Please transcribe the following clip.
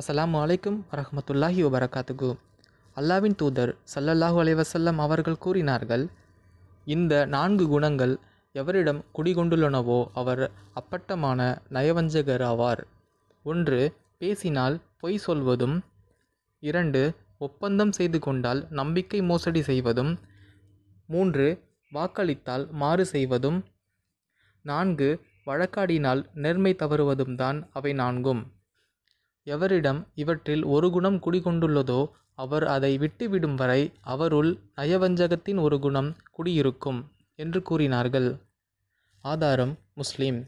அஸ்லாமு அலைக்கும் வரமத்துல்லாஹி வபரகாத்துகு அல்லாவின் தூதர் சல்லல்லாஹு அலைவசல்லம் அவர்கள் கூறினார்கள் இந்த நான்கு குணங்கள் எவரிடம் குடிகொண்டுள்ளனவோ அவர் அப்பட்டமான நயவஞ்சகர் ஆவார் ஒன்று பேசினால் பொய் சொல்வதும் இரண்டு ஒப்பந்தம் செய்து கொண்டால் நம்பிக்கை மோசடி செய்வதும் மூன்று வாக்களித்தால் மாறு செய்வதும் நான்கு வழக்காடினால் நேர்மை தவறுவதும் தான் அவை நான்கும் எவரிடம் இவற்றில் ஒரு குணம் குடிகொண்டுள்ளதோ அவர் அதை விட்டுவிடும் வரை அவருள் நயவஞ்சகத்தின் ஒரு குணம் குடியிருக்கும் என்று கூறினார்கள் ஆதாரம் முஸ்லீம்